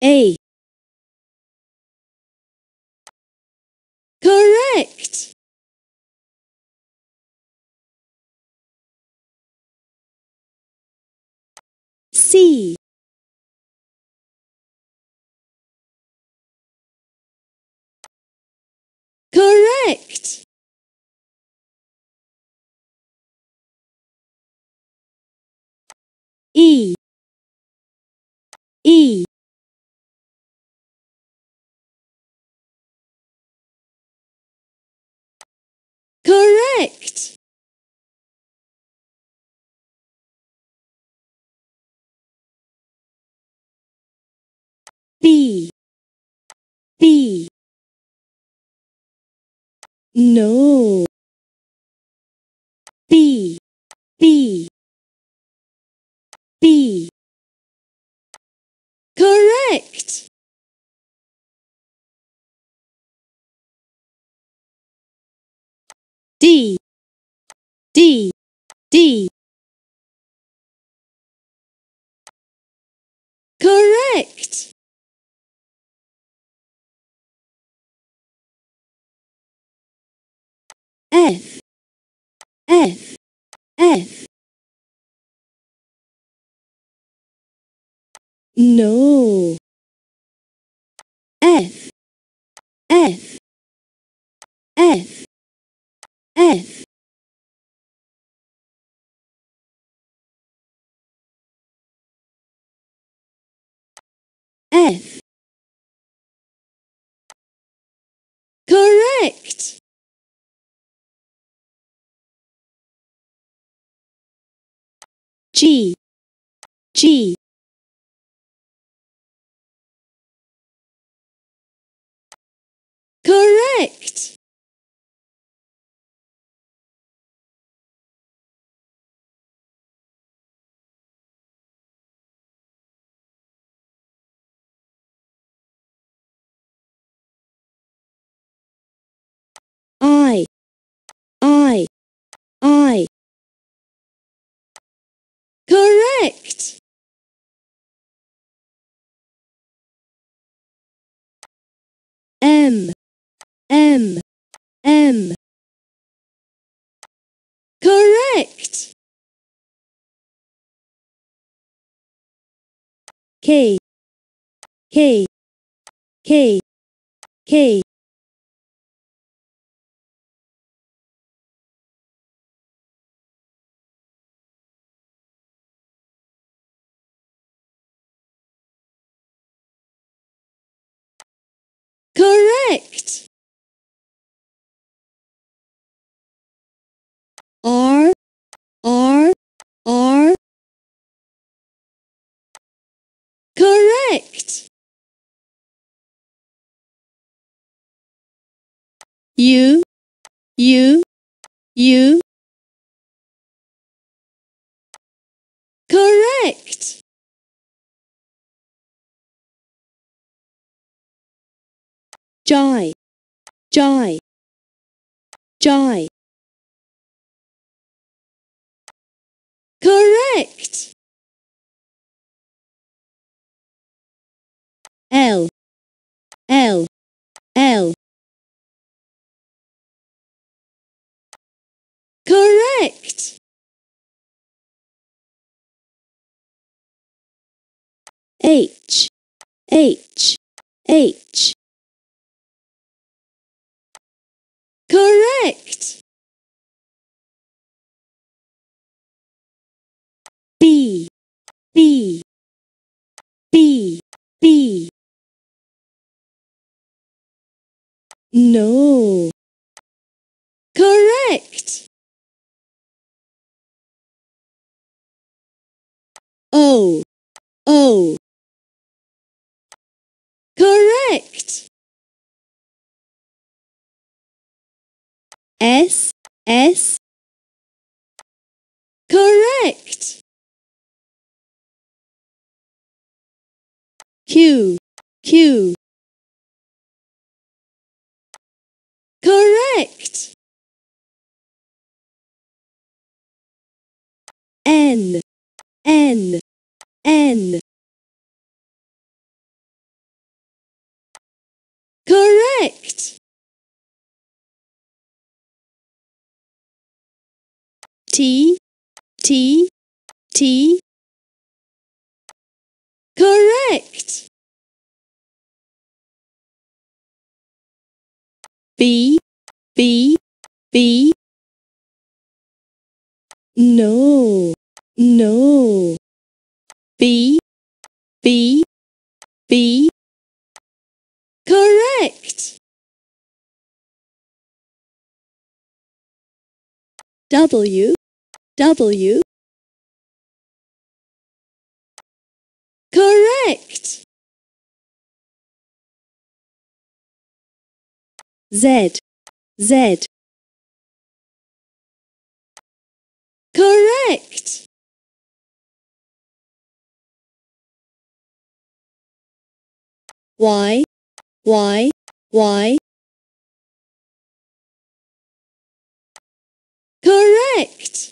A No. B. B. B. Correct. D. D. D. No. F. F. F. F. F. Correct. G. G. M M Correct K K K K you you you correct Jai, jai, jai. correct L H H H Correct. B B B B No. Correct. O O correct. S, S. Correct. Q, Q. Correct. N, N, N. T, T, T. Correct. B, B, B. No, no. B, B, B. Correct. W, W. Correct. Z. Z. Correct. Y. Y. Y. Correct.